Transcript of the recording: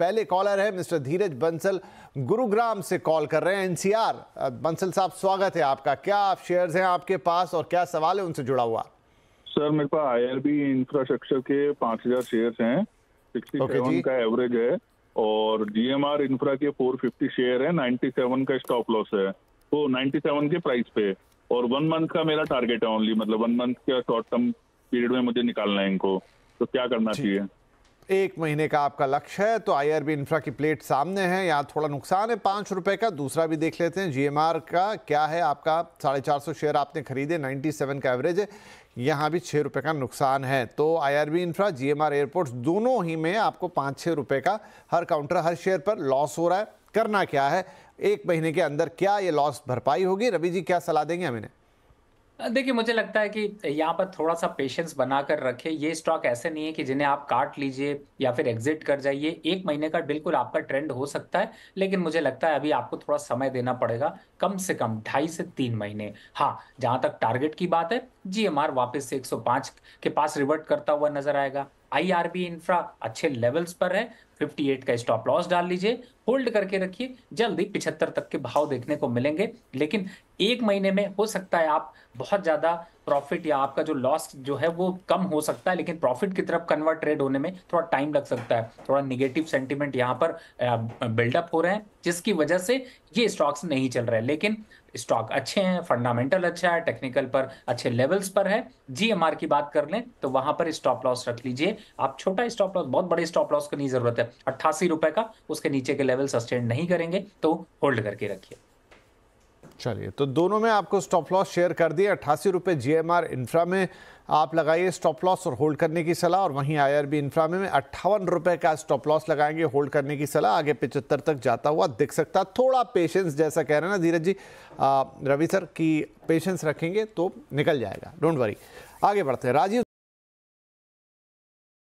पहले कॉलर है मिस्टर धीरज बंसल गुरुग्राम से कॉल कर रहे हैं एनसीआर बंसल साहब स्वागत है आपका क्या आप शेयर्स हैं आपके पास और क्या सवाल है उनसे जुड़ा हुआ सर मेरे पास आईआरबी इंफ्रास्ट्रक्चर के पांच हजार शेयर है सिक्सटी okay, का एवरेज है और डीएमआर इंफ्रा के 450 शेयर है 97 का स्टॉप लॉस है तो 97 के प्राइस पे और वन मंथ का मेरा टारगेट है ओनली मतलब वन मंथ के शॉर्ट टर्म पीरियड में मुझे निकालना है इनको तो क्या करना चाहिए एक महीने का आपका लक्ष्य है तो आई आईआरबी इंफ्रा की प्लेट सामने है यहाँ थोड़ा नुकसान है पाँच रुपये का दूसरा भी देख लेते हैं जीएमआर का क्या है आपका साढ़े चार सौ शेयर आपने खरीदे 97 का एवरेज है यहाँ भी छः रुपये का नुकसान है तो आईआरबी इंफ्रा जीएमआर एयरपोर्ट्स दोनों ही में आपको पाँच छः रुपये का हर काउंटर हर शेयर पर लॉस हो रहा है करना क्या है एक महीने के अंदर क्या ये लॉस भरपाई होगी रवि जी क्या सलाह देंगे हमें देखिए मुझे लगता है कि यहाँ पर थोड़ा-सा पेशेंस बनाकर रखें। ये स्टॉक ऐसे नहीं है कि जिन्हें आप काट लीजिए या फिर एग्ज़िट कर जाइए। एक महीने का बिल्कुल आपका ट्रेंड हो सकता है, लेकिन मुझे लगता है अभी आपको थोड़ा समय देना पड़ेगा, कम से कम ढाई से तीन महीने। हाँ, जहाँ तक टारगेट की बात है, जी एम वापस से एक के पास रिवर्ट करता हुआ नज़र आएगा। आईआरबी इंफ्रा अच्छे लेवल्स पर है 58 का स्टॉप लॉस डाल लीजिए होल्ड करके रखिए जल्दी पिछहत्तर तक के भाव देखने को मिलेंगे लेकिन एक महीने में हो सकता है आप बहुत ज़्यादा प्रॉफिट या आपका जो लॉस जो है वो कम हो सकता है लेकिन प्रॉफिट की तरफ कन्वर्ट ट्रेड होने में थोड़ा टाइम लग सकता है थोड़ा निगेटिव सेंटिमेंट यहाँ पर बिल्डअप हो रहे हैं जिसकी वजह से ये स्टॉक्स नहीं चल रहे लेकिन स्टॉक अच्छे हैं फंडामेंटल अच्छा है टेक्निकल पर अच्छे लेवल्स पर है जीएमआर की बात कर लें तो वहां पर स्टॉप लॉस रख लीजिए आप छोटा स्टॉप लॉस बहुत बड़े स्टॉप लॉस की नहीं जरूरत है अट्ठासी रुपए का उसके नीचे के लेवल सस्टेन नहीं करेंगे तो होल्ड करके रखिए चलिए तो दोनों में आपको स्टॉप लॉस शेयर कर दिए अट्ठासी रुपये जी इंफ्रा में आप लगाइए स्टॉप लॉस और होल्ड करने की सलाह और वहीं आईआरबी इंफ्रा में अट्ठावन रुपये का स्टॉप लॉस लगाएंगे होल्ड करने की सलाह आगे पिचहत्तर तक जाता हुआ दिख सकता थोड़ा पेशेंस जैसा कह रहे हैं ना धीरज जी रवि सर की पेशेंस रखेंगे तो निकल जाएगा डोंट वरी आगे बढ़ते हैं राजीव